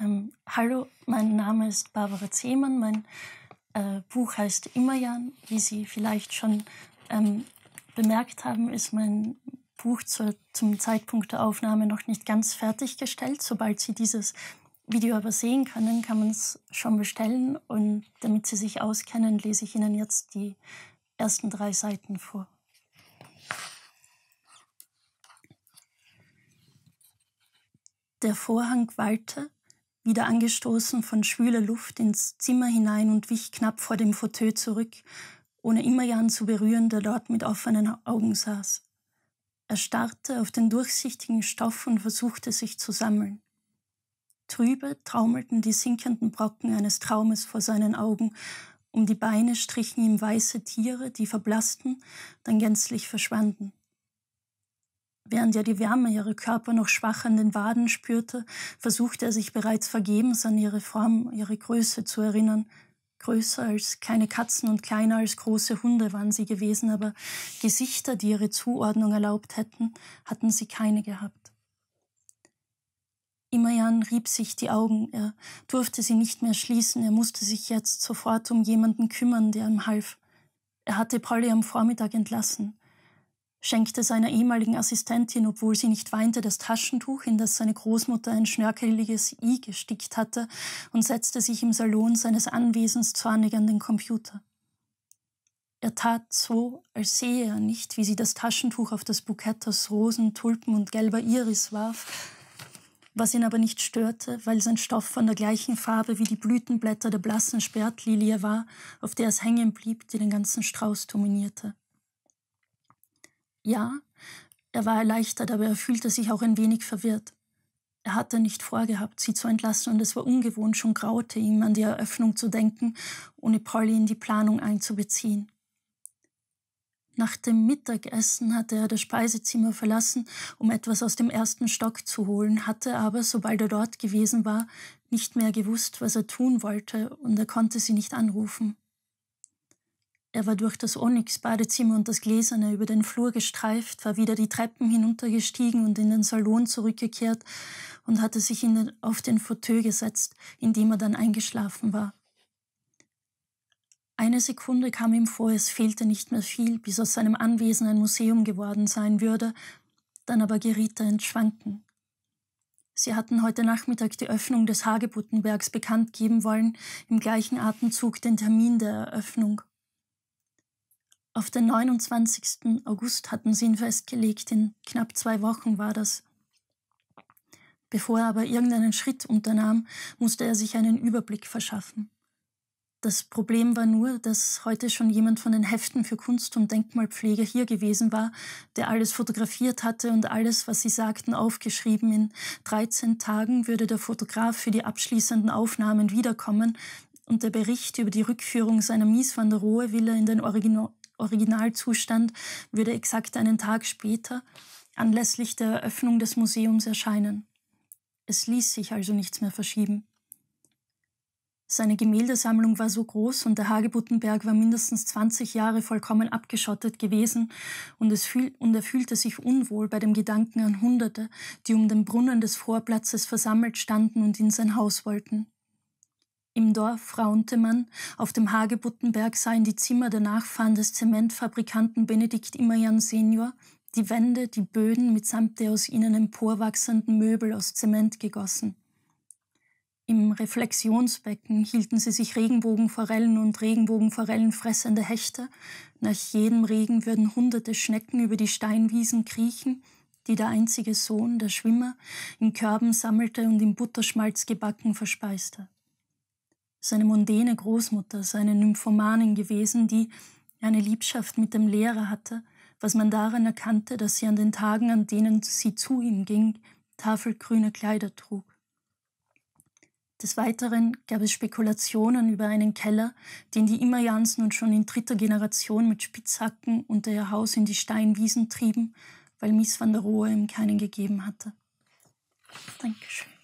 Ähm, hallo, mein Name ist Barbara Zehmann. Mein äh, Buch heißt Immerjan. Wie Sie vielleicht schon ähm, bemerkt haben, ist mein Buch zur, zum Zeitpunkt der Aufnahme noch nicht ganz fertiggestellt. Sobald Sie dieses Video aber sehen können, kann man es schon bestellen. Und damit Sie sich auskennen, lese ich Ihnen jetzt die ersten drei Seiten vor. Der Vorhang wallte wieder angestoßen von schwüler Luft ins Zimmer hinein und wich knapp vor dem Fauteuil zurück, ohne immer Immerjan zu berühren, der dort mit offenen Augen saß. Er starrte auf den durchsichtigen Stoff und versuchte sich zu sammeln. Trübe traumelten die sinkenden Brocken eines Traumes vor seinen Augen, um die Beine strichen ihm weiße Tiere, die verblassten, dann gänzlich verschwanden. Während er die Wärme ihrer Körper noch schwach an den Waden spürte, versuchte er sich bereits vergebens an ihre Form, ihre Größe zu erinnern. Größer als keine Katzen und kleiner als große Hunde waren sie gewesen, aber Gesichter, die ihre Zuordnung erlaubt hätten, hatten sie keine gehabt. Immerjan rieb sich die Augen, er durfte sie nicht mehr schließen, er musste sich jetzt sofort um jemanden kümmern, der ihm half. Er hatte Polly am Vormittag entlassen schenkte seiner ehemaligen Assistentin, obwohl sie nicht weinte, das Taschentuch, in das seine Großmutter ein schnörkeliges I gestickt hatte, und setzte sich im Salon seines Anwesens zornig an den Computer. Er tat so, als sehe er nicht, wie sie das Taschentuch auf das Bukett aus Rosen, Tulpen und gelber Iris warf, was ihn aber nicht störte, weil sein Stoff von der gleichen Farbe wie die Blütenblätter der blassen Sperrtlilie war, auf der es hängen blieb, die den ganzen Strauß dominierte. Ja, er war erleichtert, aber er fühlte sich auch ein wenig verwirrt. Er hatte nicht vorgehabt, sie zu entlassen, und es war ungewohnt, schon graute ihm, an die Eröffnung zu denken, ohne Polly in die Planung einzubeziehen. Nach dem Mittagessen hatte er das Speisezimmer verlassen, um etwas aus dem ersten Stock zu holen, hatte aber, sobald er dort gewesen war, nicht mehr gewusst, was er tun wollte, und er konnte sie nicht anrufen. Er war durch das Onyx-Badezimmer und das Gläserne über den Flur gestreift, war wieder die Treppen hinuntergestiegen und in den Salon zurückgekehrt und hatte sich in, auf den Fauteuil gesetzt, in dem er dann eingeschlafen war. Eine Sekunde kam ihm vor, es fehlte nicht mehr viel, bis aus seinem Anwesen ein Museum geworden sein würde, dann aber geriet er ins Schwanken. Sie hatten heute Nachmittag die Öffnung des Hagebuttenbergs bekannt geben wollen, im gleichen Atemzug den Termin der Eröffnung. Auf den 29. August hatten sie ihn festgelegt, in knapp zwei Wochen war das. Bevor er aber irgendeinen Schritt unternahm, musste er sich einen Überblick verschaffen. Das Problem war nur, dass heute schon jemand von den Heften für Kunst und Denkmalpflege hier gewesen war, der alles fotografiert hatte und alles, was sie sagten, aufgeschrieben. In 13 Tagen würde der Fotograf für die abschließenden Aufnahmen wiederkommen und der Bericht über die Rückführung seiner Mies van der Rohe Villa in den Original Originalzustand würde exakt einen Tag später anlässlich der Eröffnung des Museums erscheinen. Es ließ sich also nichts mehr verschieben. Seine Gemäldesammlung war so groß und der Hagebuttenberg war mindestens 20 Jahre vollkommen abgeschottet gewesen und, fühl und er fühlte sich unwohl bei dem Gedanken an Hunderte, die um den Brunnen des Vorplatzes versammelt standen und in sein Haus wollten. Im Dorf Frauntemann auf dem Hagebuttenberg sahen die Zimmer der Nachfahren des Zementfabrikanten Benedikt Immerjan senior die Wände, die Böden mitsamt der aus ihnen emporwachsenden Möbel aus Zement gegossen. Im Reflexionsbecken hielten sie sich Regenbogenforellen und Regenbogenforellen fressende Hechte. Nach jedem Regen würden hunderte Schnecken über die Steinwiesen kriechen, die der einzige Sohn, der Schwimmer, in Körben sammelte und im Butterschmalz gebacken verspeiste seine mondäne Großmutter, seine Nymphomanin gewesen, die eine Liebschaft mit dem Lehrer hatte, was man daran erkannte, dass sie an den Tagen, an denen sie zu ihm ging, tafelgrüne Kleider trug. Des Weiteren gab es Spekulationen über einen Keller, den die Immerjans nun schon in dritter Generation mit Spitzhacken unter ihr Haus in die Steinwiesen trieben, weil Miss van der Rohe ihm keinen gegeben hatte. Dankeschön.